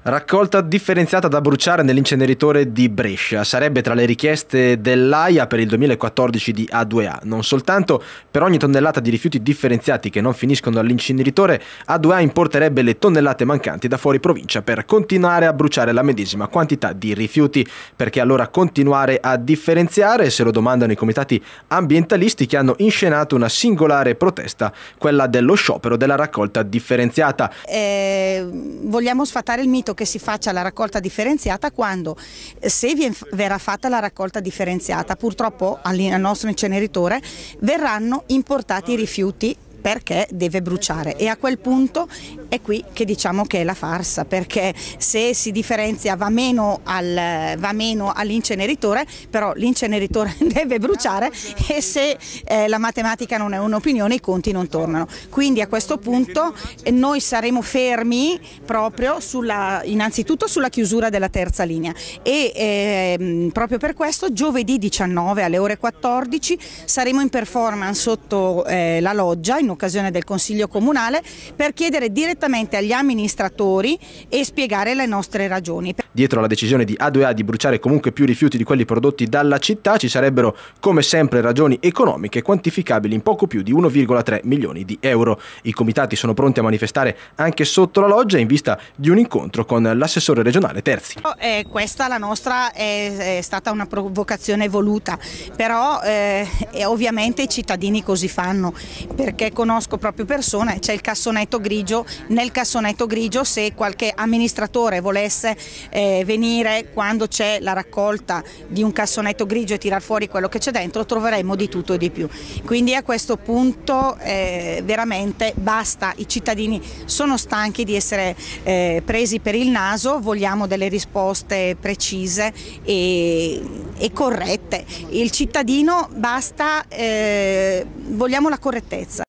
Raccolta differenziata da bruciare nell'inceneritore di Brescia sarebbe tra le richieste dell'AIA per il 2014 di A2A. Non soltanto per ogni tonnellata di rifiuti differenziati che non finiscono all'inceneritore, A2A importerebbe le tonnellate mancanti da fuori provincia per continuare a bruciare la medesima quantità di rifiuti. Perché allora continuare a differenziare? Se lo domandano i comitati ambientalisti che hanno inscenato una singolare protesta, quella dello sciopero della raccolta differenziata. Eh, vogliamo sfatare il mito detto che si faccia la raccolta differenziata quando, eh, se verrà fatta la raccolta differenziata, purtroppo al nostro inceneritore verranno importati i rifiuti perché deve bruciare e a quel punto è qui che diciamo che è la farsa perché se si differenzia va meno, al, va meno all'inceneritore però l'inceneritore deve bruciare e se eh, la matematica non è un'opinione i conti non tornano quindi a questo punto noi saremo fermi proprio sulla, innanzitutto sulla chiusura della terza linea e eh, proprio per questo giovedì 19 alle ore 14 saremo in performance sotto eh, la loggia in occasione del Consiglio Comunale per chiedere direttamente agli amministratori e spiegare le nostre ragioni. Dietro alla decisione di A2A di bruciare comunque più rifiuti di quelli prodotti dalla città ci sarebbero come sempre ragioni economiche quantificabili in poco più di 1,3 milioni di euro. I comitati sono pronti a manifestare anche sotto la loggia in vista di un incontro con l'assessore regionale Terzi. Oh, eh, questa la nostra è, è, stata una provocazione voluta, però eh, ovviamente i cittadini così fanno perché conosco proprio persone, c'è il cassonetto grigio, nel cassonetto grigio se qualche amministratore volesse eh, venire quando c'è la raccolta di un cassonetto grigio e tirar fuori quello che c'è dentro troveremmo di tutto e di più. Quindi a questo punto eh, veramente basta, i cittadini sono stanchi di essere eh, presi per il naso, vogliamo delle risposte precise e, e corrette. Il cittadino basta, eh, vogliamo la correttezza.